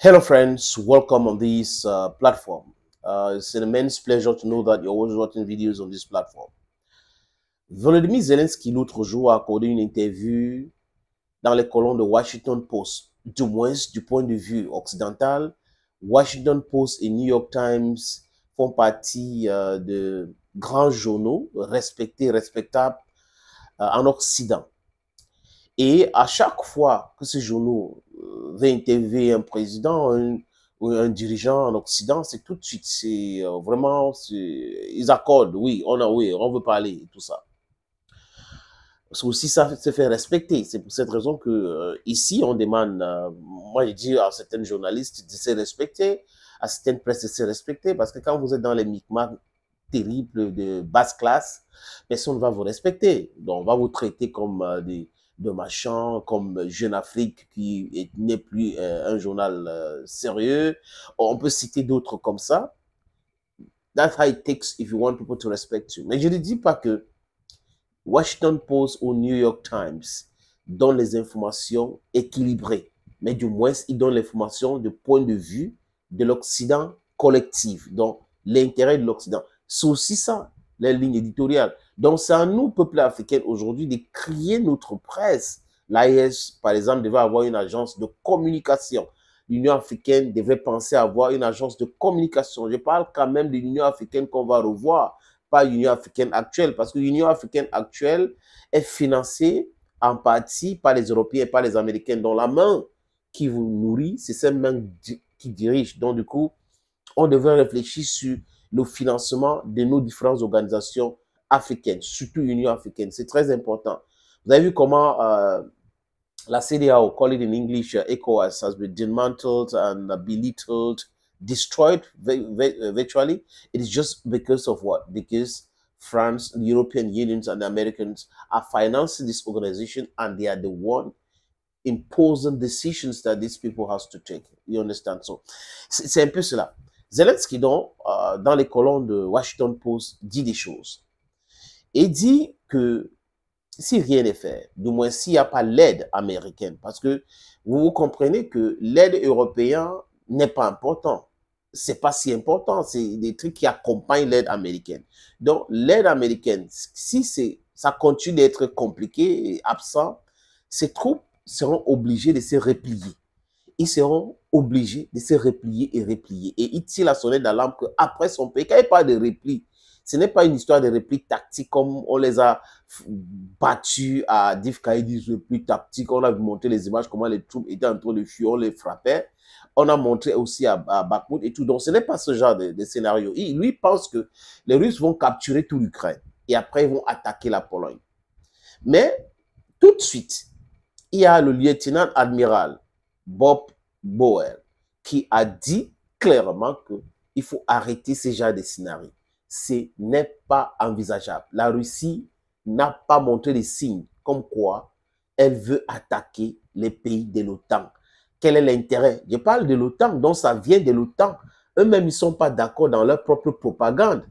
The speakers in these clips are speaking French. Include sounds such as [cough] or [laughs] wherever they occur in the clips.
Hello, friends. Welcome on this uh, platform. Uh, it's an immense pleasure to know that you're always watching videos on this platform. Volodymyr Zelensky, l'autre jour, a accordé une interview dans les colonnes de Washington Post, du moins du point de vue occidental. Washington Post et New York Times font partie euh, de grands journaux respectés, respectables euh, en Occident. Et à chaque fois que ces journaux veut un président un, ou un dirigeant en Occident, c'est tout de suite, c'est euh, vraiment, ils accordent, oui, on a, oui, on veut parler, tout ça. C'est aussi ça se fait respecter. C'est pour cette raison que euh, ici, on demande, euh, moi je dis à certaines journalistes de se respecter, à certaines presses de se respecter, parce que quand vous êtes dans les micmacs terribles de basse classe, personne ne va vous respecter. Donc, on va vous traiter comme des, de machins comme Jeune Afrique qui n'est plus euh, un journal euh, sérieux. On peut citer d'autres comme ça. That's how it takes if you want people to respect you. Mais je ne dis pas que Washington Post ou New York Times donnent les informations équilibrées, mais du moins, ils donnent l'information du point de vue de l'Occident collectif, donc l'intérêt de l'Occident. C'est aussi ça, les lignes éditoriales. Donc, c'est à nous, peuple africain, aujourd'hui, de créer notre presse. L'AIS, e par exemple, devait avoir une agence de communication. L'Union africaine devait penser à avoir une agence de communication. Je parle quand même de l'Union africaine qu'on va revoir, pas l'Union africaine actuelle, parce que l'Union africaine actuelle est financée en partie par les Européens et par les Américains, dont la main qui vous nourrit, c'est cette main qui dirige. Donc, du coup, on devrait réfléchir sur le financement de nos différentes organisations africaines, surtout l'Union africaine. C'est très important. Vous avez vu comment euh, la CDAO, call it in English, uh, ECOWAS, has been dismantled and belittled, destroyed uh, virtually. It is just because of what? Because France, the European Unions, and the Americans are financing this organization, and they are the one imposing decisions that these people has to take. You understand? So, c'est un peu cela. Zelensky, euh, dans les colonnes de Washington Post, dit des choses. Il dit que si rien n'est fait, du moins s'il n'y a pas l'aide américaine, parce que vous, comprenez que l'aide européenne n'est pas importante. C'est pas si important, c'est des trucs qui accompagnent l'aide américaine. Donc, l'aide américaine, si c'est, ça continue d'être compliqué et absent, ces troupes seront obligées de se replier. Ils seront obligé de se replier et replier. Et il tire la sonnette d'alarme qu'après son pays, quand il parle de repli, ce n'est pas une histoire de repli tactique comme on les a battus à Div le repli tactique. On a montré les images, comment les troupes étaient en train de fuir, on les frappait. On a montré aussi à, à Bakhmut et tout. Donc ce n'est pas ce genre de, scénario. Il, lui pense que les Russes vont capturer toute l'Ukraine et après ils vont attaquer la Pologne. Mais tout de suite, il y a le lieutenant admiral Bob Boel, qui a dit clairement qu'il faut arrêter ce genre de scénario. Ce n'est pas envisageable. La Russie n'a pas montré les signes comme quoi elle veut attaquer les pays de l'OTAN. Quel est l'intérêt Je parle de l'OTAN, donc ça vient de l'OTAN. Eux-mêmes, ils ne sont pas d'accord dans leur propre propagande.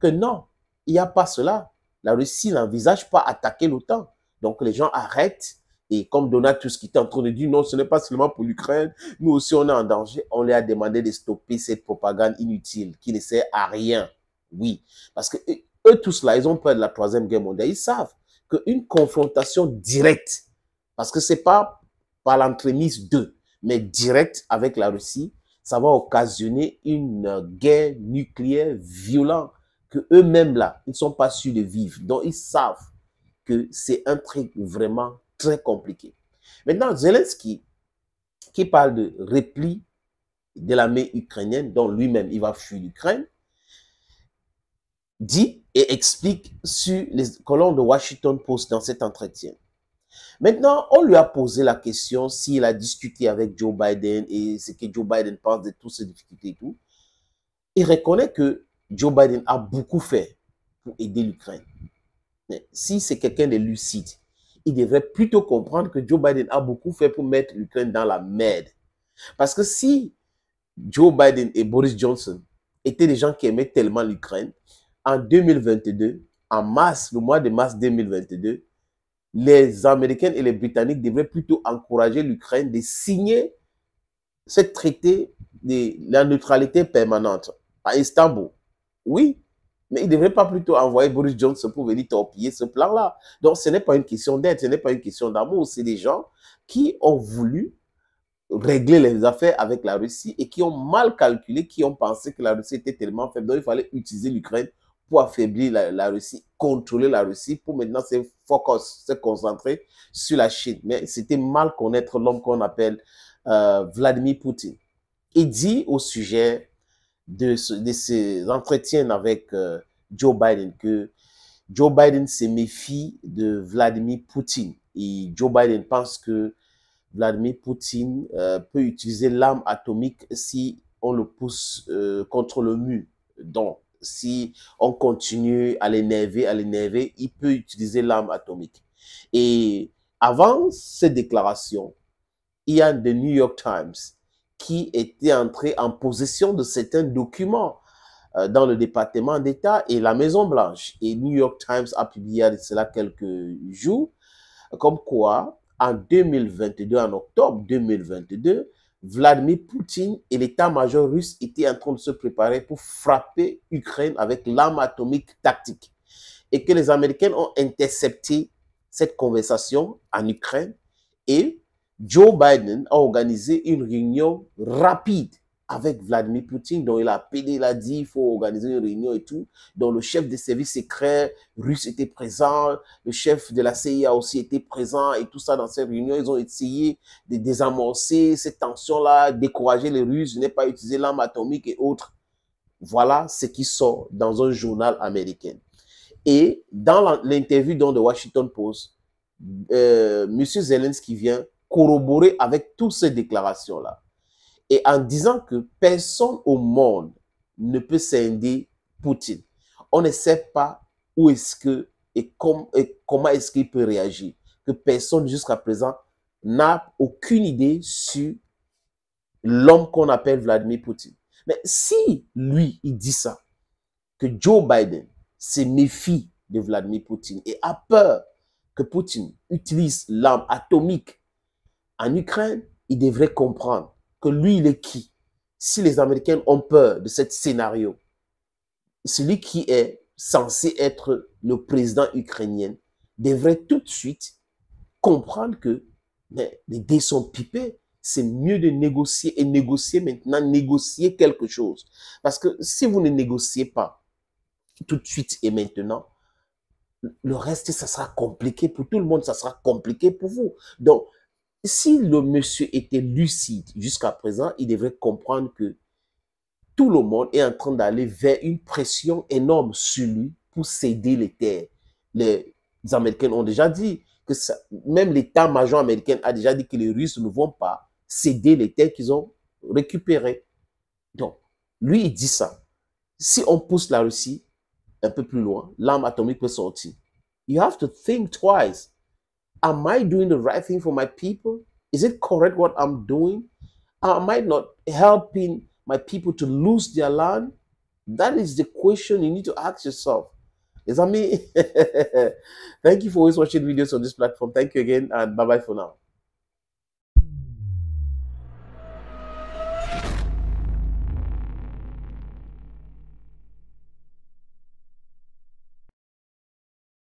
Que non, il n'y a pas cela. La Russie n'envisage pas attaquer l'OTAN. Donc les gens arrêtent et comme Donatus qui était en train de dire non, ce n'est pas seulement pour l'Ukraine, nous aussi on est en danger, on lui a demandé de stopper cette propagande inutile qui ne sert à rien. Oui, parce que eux tous là, ils ont peur de la troisième guerre mondiale. Ils savent qu'une confrontation directe, parce que c'est pas par l'entremise d'eux, mais directe avec la Russie, ça va occasionner une guerre nucléaire violente que eux-mêmes là, ils ne sont pas sûrs de vivre. Donc ils savent que c'est un truc vraiment très compliqué. Maintenant, Zelensky, qui parle de repli de l'armée ukrainienne, dont lui-même, il va fuir l'Ukraine, dit et explique sur les colonnes de Washington Post dans cet entretien. Maintenant, on lui a posé la question s'il a discuté avec Joe Biden et ce que Joe Biden pense de toutes ces difficultés et tout. Il reconnaît que Joe Biden a beaucoup fait pour aider l'Ukraine. Si c'est quelqu'un de lucide, il devrait plutôt comprendre que Joe Biden a beaucoup fait pour mettre l'Ukraine dans la merde. Parce que si Joe Biden et Boris Johnson étaient des gens qui aimaient tellement l'Ukraine, en 2022, en mars, le mois de mars 2022, les Américains et les Britanniques devraient plutôt encourager l'Ukraine de signer ce traité de la neutralité permanente à Istanbul. Oui, mais il ne devrait pas plutôt envoyer Boris Johnson pour venir torpiller ce plan-là. Donc, ce n'est pas une question d'aide, ce n'est pas une question d'amour. C'est des gens qui ont voulu régler les affaires avec la Russie et qui ont mal calculé, qui ont pensé que la Russie était tellement faible. Donc, il fallait utiliser l'Ukraine pour affaiblir la, Russie, contrôler la Russie, pour maintenant se, focus, se concentrer sur la Chine. Mais c'était mal connaître l'homme qu'on appelle euh, Vladimir Poutine. Il dit au sujet de, ces entretiens avec euh, Joe Biden que Joe Biden se méfie de Vladimir Poutine. Et Joe Biden pense que Vladimir Poutine euh, peut utiliser l'arme atomique si on le pousse euh, contre le mur. Donc, si on continue à l'énerver, à l'énerver, il peut utiliser l'arme atomique. Et avant cette déclaration, il y a The New York Times qui était entré en possession de certains documents euh, dans le département d'État et la Maison-Blanche. Et New York Times a publié cela quelques jours, comme quoi, en 2022, en octobre 2022, Vladimir Poutine et l'état-major russe étaient en train de se préparer pour frapper Ukraine avec l'arme atomique tactique. Et que les Américains ont intercepté cette conversation en Ukraine et Joe Biden a organisé une réunion rapide avec Vladimir Poutine, dont il a appelé, il a dit il faut organiser une réunion et tout, dont le chef des services secrets russe était présent, le chef de la CIA aussi était présent et tout ça dans cette réunion. Ils ont essayé de désamorcer cette tension-là, décourager les Russes, ne pas utiliser l'arme atomique et autres. Voilà ce qui sort dans un journal américain. Et dans l'interview de Washington Post, euh, M. Zelensky vient corroborer avec toutes ces déclarations-là. Et en disant que personne au monde ne peut scinder Poutine. On ne sait pas où est-ce que et, et comment est-ce qu'il peut réagir. Que personne jusqu'à présent n'a aucune idée sur l'homme qu'on appelle Vladimir Poutine. Mais si lui, il dit ça, que Joe Biden se méfie de Vladimir Poutine et a peur que Poutine utilise l'arme atomique en Ukraine, il devrait comprendre que lui, il est qui Si les Américains ont peur de ce scénario, celui qui est censé être le président ukrainien devrait tout de suite comprendre que ben, les dés sont pipés. C'est mieux de négocier et négocier maintenant, négocier quelque chose. Parce que si vous ne négociez pas tout de suite et maintenant, le reste, ça sera compliqué pour tout le monde, ça sera compliqué pour vous. Donc, si le monsieur était lucide jusqu'à présent, il devrait comprendre que tout le monde est en train d'aller vers une pression énorme sur lui pour céder les terres. Les Américains ont déjà dit que même l'état-major américain a déjà dit que les Russes ne vont pas céder les terres qu'ils ont récupérées. Donc, lui, il dit ça. Si on pousse la Russie un peu plus loin, l'arme atomique peut sortir. You have to think twice Am I doing the right thing for my people? Is it correct what I'm doing? Am I not helping my people to lose their land? That is the question you need to ask yourself. Is that me? [laughs] Thank you for always watching videos on this platform. Thank you again, and bye bye for now.